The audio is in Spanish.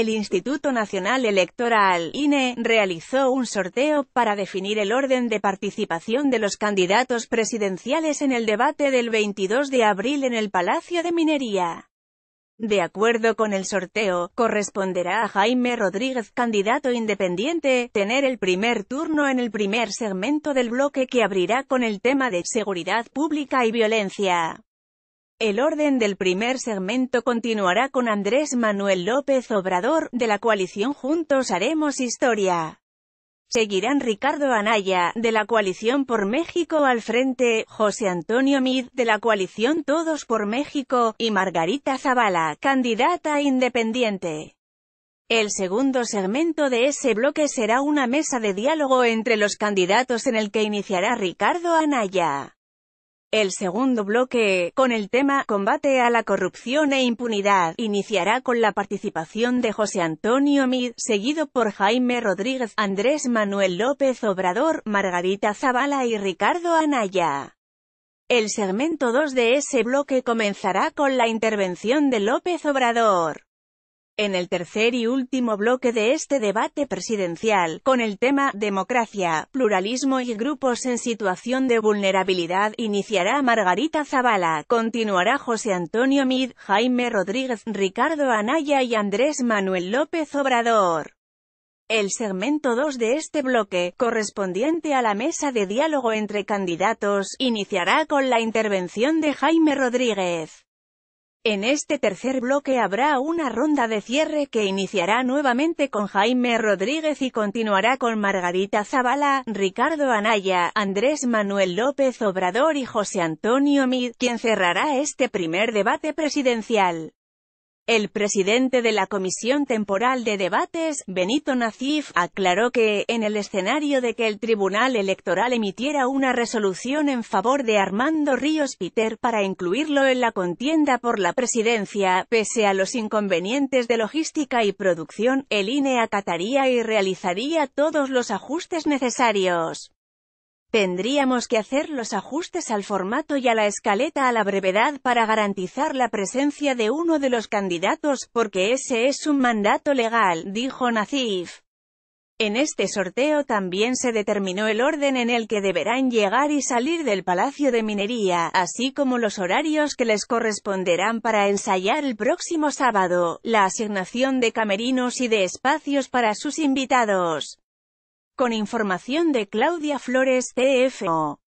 El Instituto Nacional Electoral, INE, realizó un sorteo para definir el orden de participación de los candidatos presidenciales en el debate del 22 de abril en el Palacio de Minería. De acuerdo con el sorteo, corresponderá a Jaime Rodríguez, candidato independiente, tener el primer turno en el primer segmento del bloque que abrirá con el tema de seguridad pública y violencia. El orden del primer segmento continuará con Andrés Manuel López Obrador, de la coalición Juntos Haremos Historia. Seguirán Ricardo Anaya, de la coalición por México al frente, José Antonio Mid, de la coalición Todos por México, y Margarita Zavala, candidata independiente. El segundo segmento de ese bloque será una mesa de diálogo entre los candidatos en el que iniciará Ricardo Anaya. El segundo bloque, con el tema Combate a la corrupción e impunidad, iniciará con la participación de José Antonio Mid, seguido por Jaime Rodríguez, Andrés Manuel López Obrador, Margarita Zavala y Ricardo Anaya. El segmento 2 de ese bloque comenzará con la intervención de López Obrador en el tercer y último bloque de este debate presidencial, con el tema «Democracia, pluralismo y grupos en situación de vulnerabilidad», iniciará Margarita Zavala, continuará José Antonio Mid, Jaime Rodríguez, Ricardo Anaya y Andrés Manuel López Obrador. El segmento 2 de este bloque, correspondiente a la mesa de diálogo entre candidatos, iniciará con la intervención de Jaime Rodríguez. En este tercer bloque habrá una ronda de cierre que iniciará nuevamente con Jaime Rodríguez y continuará con Margarita Zavala, Ricardo Anaya, Andrés Manuel López Obrador y José Antonio Mid, quien cerrará este primer debate presidencial. El presidente de la Comisión Temporal de Debates, Benito Nacif, aclaró que, en el escenario de que el Tribunal Electoral emitiera una resolución en favor de Armando Ríos Piter para incluirlo en la contienda por la presidencia, pese a los inconvenientes de logística y producción, el INE acataría y realizaría todos los ajustes necesarios. Tendríamos que hacer los ajustes al formato y a la escaleta a la brevedad para garantizar la presencia de uno de los candidatos, porque ese es un mandato legal, dijo Nazif. En este sorteo también se determinó el orden en el que deberán llegar y salir del Palacio de Minería, así como los horarios que les corresponderán para ensayar el próximo sábado, la asignación de camerinos y de espacios para sus invitados con información de Claudia Flores TFO.